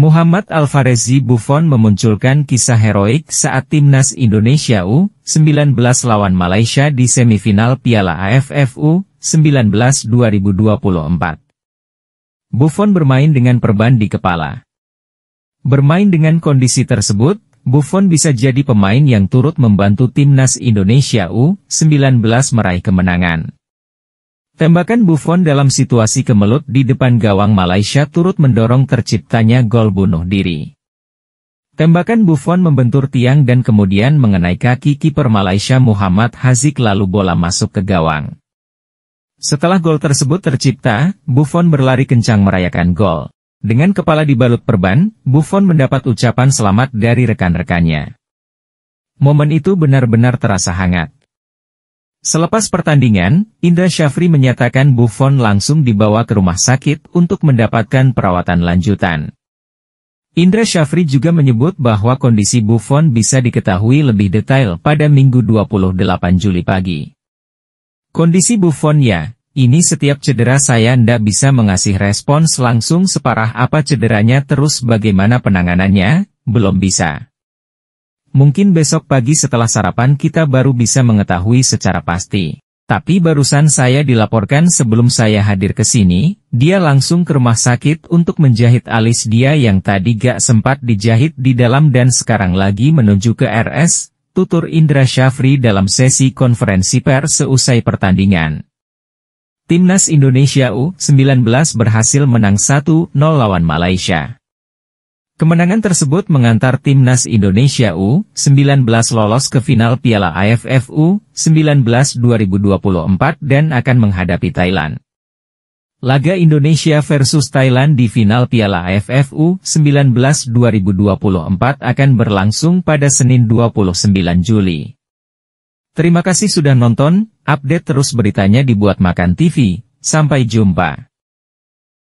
Muhammad Alfarezi Buffon memunculkan kisah heroik saat timnas Indonesia U19 lawan Malaysia di semifinal Piala AFF U19 2024. Buffon bermain dengan perban di kepala. Bermain dengan kondisi tersebut, Buffon bisa jadi pemain yang turut membantu timnas Indonesia U19 meraih kemenangan. Tembakan Buffon dalam situasi kemelut di depan gawang Malaysia turut mendorong terciptanya gol bunuh diri. Tembakan Buffon membentur tiang dan kemudian mengenai kaki kiper Malaysia Muhammad Haziq lalu bola masuk ke gawang. Setelah gol tersebut tercipta, Buffon berlari kencang merayakan gol. Dengan kepala dibalut perban, Buffon mendapat ucapan selamat dari rekan-rekannya. Momen itu benar-benar terasa hangat. Selepas pertandingan, Indra Syafri menyatakan Buffon langsung dibawa ke rumah sakit untuk mendapatkan perawatan lanjutan. Indra Syafri juga menyebut bahwa kondisi Buffon bisa diketahui lebih detail pada Minggu 28 Juli pagi. Kondisi Buffon ya, ini setiap cedera saya ndak bisa mengasih respons langsung separah apa cederanya terus bagaimana penanganannya, belum bisa. Mungkin besok pagi setelah sarapan kita baru bisa mengetahui secara pasti. Tapi barusan saya dilaporkan sebelum saya hadir ke sini, dia langsung ke rumah sakit untuk menjahit alis dia yang tadi gak sempat dijahit di dalam dan sekarang lagi menuju ke RS, tutur Indra Syafri dalam sesi konferensi pers seusai pertandingan. Timnas Indonesia U-19 berhasil menang 1-0 lawan Malaysia. Kemenangan tersebut mengantar timnas Indonesia U19 lolos ke final Piala AFF U19 2024 dan akan menghadapi Thailand. Laga Indonesia versus Thailand di final Piala AFF U19 2024 akan berlangsung pada Senin 29 Juli. Terima kasih sudah nonton, update terus beritanya dibuat Makan TV, sampai jumpa.